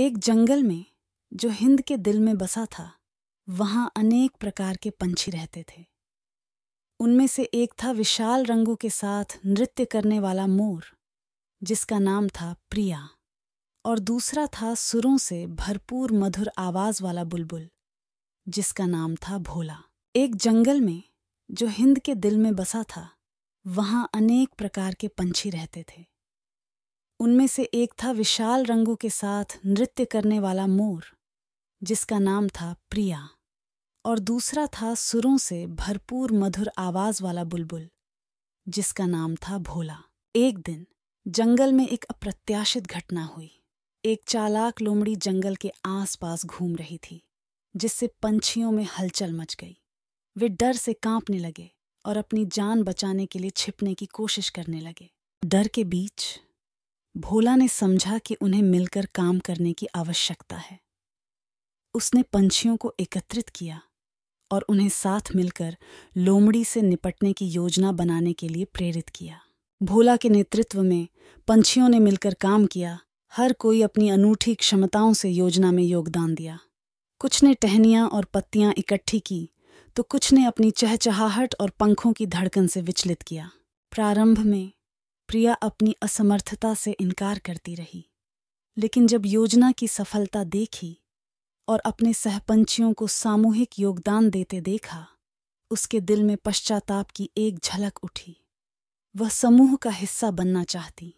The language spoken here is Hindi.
एक जंगल में जो हिंद के दिल में बसा था वहां अनेक प्रकार के पंछी रहते थे उनमें से एक था विशाल रंगों के साथ नृत्य करने वाला मोर जिसका नाम था प्रिया और दूसरा था सुरों से भरपूर मधुर आवाज वाला बुलबुल जिसका नाम था भोला एक जंगल में जो हिंद के दिल में बसा था वहां अनेक प्रकार के पंछी रहते थे उनमें से एक था विशाल रंगों के साथ नृत्य करने वाला मोर जिसका नाम था प्रिया और दूसरा था सुरों से भरपूर मधुर आवाज वाला बुलबुल जिसका नाम था भोला एक दिन जंगल में एक अप्रत्याशित घटना हुई एक चालाक लोमड़ी जंगल के आसपास घूम रही थी जिससे पंछियों में हलचल मच गई वे डर से कांपने लगे और अपनी जान बचाने के लिए छिपने की कोशिश करने लगे डर के बीच भोला ने समझा कि उन्हें मिलकर काम करने की आवश्यकता है उसने पंछियों को एकत्रित किया और उन्हें साथ मिलकर लोमड़ी से निपटने की योजना बनाने के लिए प्रेरित किया भोला के नेतृत्व में पंछियों ने मिलकर काम किया हर कोई अपनी अनूठी क्षमताओं से योजना में योगदान दिया कुछ ने टहनियाँ और पत्तियाँ इकट्ठी की तो कुछ ने अपनी चहचहाहट और पंखों की धड़कन से विचलित किया प्रारंभ में प्रिया अपनी असमर्थता से इनकार करती रही लेकिन जब योजना की सफलता देखी और अपने सहपंचियों को सामूहिक योगदान देते देखा उसके दिल में पश्चाताप की एक झलक उठी वह समूह का हिस्सा बनना चाहती